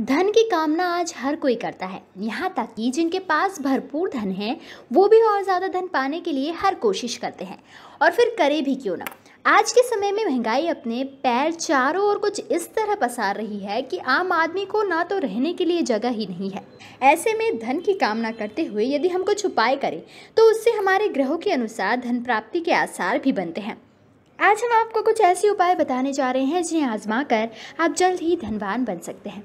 धन की कामना आज हर कोई करता है यहाँ तक कि जिनके पास भरपूर धन है वो भी और ज़्यादा धन पाने के लिए हर कोशिश करते हैं और फिर करे भी क्यों ना आज के समय में महंगाई अपने पैर चारों ओर कुछ इस तरह पसार रही है कि आम आदमी को ना तो रहने के लिए जगह ही नहीं है ऐसे में धन की कामना करते हुए यदि हम कुछ उपाय करें तो उससे हमारे ग्रहों के अनुसार धन प्राप्ति के आसार भी बनते हैं आज हम आपको कुछ ऐसे उपाय बताने जा रहे हैं जिन्हें आजमा कर आप जल्द ही धनवान बन सकते हैं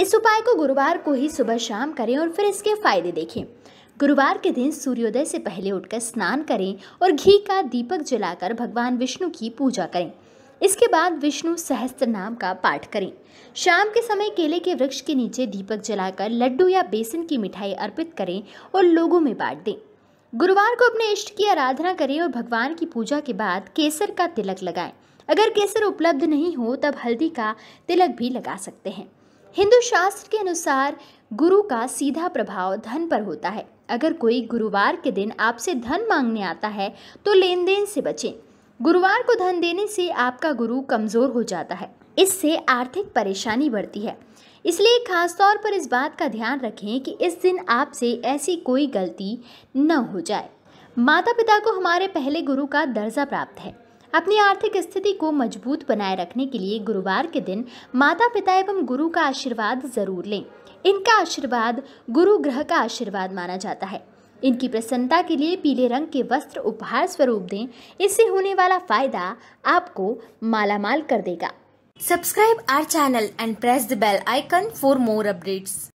इस उपाय को गुरुवार को ही सुबह शाम करें और फिर इसके फायदे देखें गुरुवार के दिन सूर्योदय से पहले उठकर स्नान करें और घी का दीपक जलाकर भगवान विष्णु की पूजा करें इसके बाद विष्णु सहस्त्र नाम का पाठ करें शाम के समय केले के वृक्ष के नीचे दीपक जलाकर लड्डू या बेसन की मिठाई अर्पित करें और लोगों में बांट दें गुरुवार को अपने इष्ट की आराधना करें और भगवान की पूजा के बाद केसर का तिलक लगाएं अगर केसर उपलब्ध नहीं हो तब हल्दी का तिलक भी लगा सकते हैं हिंदू शास्त्र के अनुसार गुरु का सीधा प्रभाव धन पर होता है अगर कोई गुरुवार के दिन आपसे धन मांगने आता है तो लेन देन से बचें गुरुवार को धन देने से आपका गुरु कमज़ोर हो जाता है इससे आर्थिक परेशानी बढ़ती है इसलिए खास तौर पर इस बात का ध्यान रखें कि इस दिन आपसे ऐसी कोई गलती न हो जाए माता पिता को हमारे पहले गुरु का दर्जा प्राप्त है अपनी आर्थिक स्थिति को मजबूत बनाए रखने के लिए गुरुवार के दिन माता पिता एवं गुरु का आशीर्वाद जरूर लें इनका आशीर्वाद गुरु ग्रह का आशीर्वाद माना जाता है इनकी प्रसन्नता के लिए पीले रंग के वस्त्र उपहार स्वरूप दें इससे होने वाला फायदा आपको मालामाल कर देगा subscribe our channel and press the bell icon for more updates